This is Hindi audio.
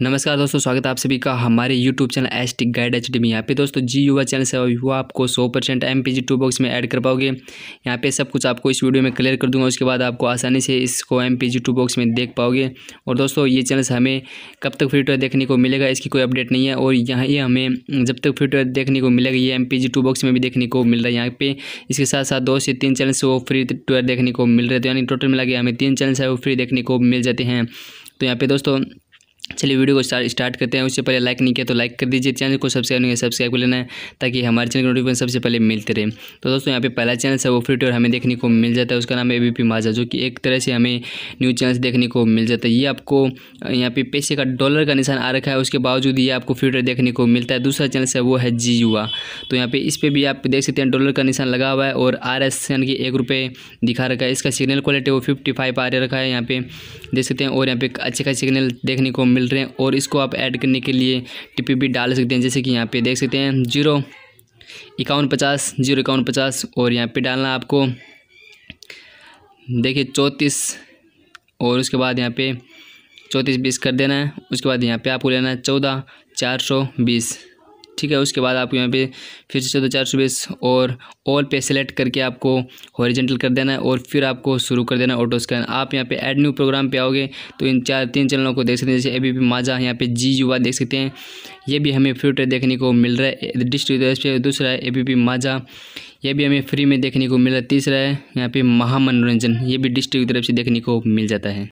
नमस्कार दोस्तों स्वागत है आप सभी का हमारे YouTube channel S T guide HD डी में यहाँ पे दोस्तों जी युवा चैनल से युवा आपको 100 percent M P G two box में ऐड कर पाओगे यहाँ पे सब कुछ आपको इस वीडियो में क्लियर कर दूंगा उसके बाद आपको आसानी से इसको M P G two box में देख पाओगे और दोस्तों ये चैनल हमें कब तक फ्री देखने को मिलेगा इसकी कोई अपडेट नहीं है और यहाँ ये हमें जब तक फ्री देखने को मिलेगा ये M P G two box में भी देखने को मिल रहा है यहाँ पे इसके साथ साथ दो से तीन चैनल वो फ्री टायर देखने को मिल रहे थे तो यानी टोटल मिला के हमें तीन चैनल है वो फ्री देखने को मिल जाते हैं तो यहाँ पे दोस्तों चलिए वीडियो को स्टार्ट करते हैं उससे पहले लाइक नहीं किया तो लाइक कर दीजिए चैनल को सब्सक्राइब नहीं है सब्सक्राइब कर लेना है ताकि हमारे चैनल के नोटिफिकेशन सबसे पहले मिलते रहे तो दोस्तों यहाँ पे पहला चैनल है वो फ्री टूर हमें देखने को मिल जाता है उसका नाम है ए बी पी माजा जो कि एक तरह से हमें न्यूज़ चैनल देखने को मिल जाता है ये आपको यहाँ पे पैसे का डॉलर का निशान आ रखा है उसके बावजूद ये आपको फ्री टूर देखने को मिलता है दूसरा चैनल है वो है जी युवा तो यहाँ पे इस पर भी आप देख सकते हैं डॉलर का निशान लगा हुआ है और आर एस यानी कि एक रुपये दिखा रखा है इसका सिग्नल क्वालिटी वो फिफ्टी फाइव आ रखा है यहाँ पे देख सकते हैं और यहाँ पे अच्छे खास सिग्नल देखने को मिल रहे हैं और इसको आप ऐड करने के लिए टिपी भी डाल सकते हैं जैसे कि यहाँ पे देख सकते हैं जीरो इक्यावन पचास जीरो इक्यावन पचास और यहाँ पे डालना आपको देखिए चौंतीस और उसके बाद यहाँ पे चौंतीस बीस कर देना है उसके बाद यहाँ पे आपको लेना है चौदह चार सौ बीस ठीक है उसके बाद आपको यहाँ पे फिर से चौदह चार सौ बीस और ऑल पे सेलेक्ट करके आपको हॉरिजेंटल कर देना है और फिर आपको शुरू कर देना है ऑटो स्कैन आप यहाँ पे ऐड न्यू प्रोग्राम पे आओगे तो इन चार तीन चैनलों को देख सकते हैं जैसे ए बी पी माजा यहाँ पे जी युवा देख सकते हैं ये भी हमें फ्यूटर देखने को मिल रहा है डिस्ट्रिक्ट दूसरा है ए बी पी माजा ये भी हमें फ्री में देखने को मिल रहा है तीसरा है यहाँ पे महामनोरंजन ये भी डिस्ट्रिक्ट की तरफ से देखने को मिल जाता है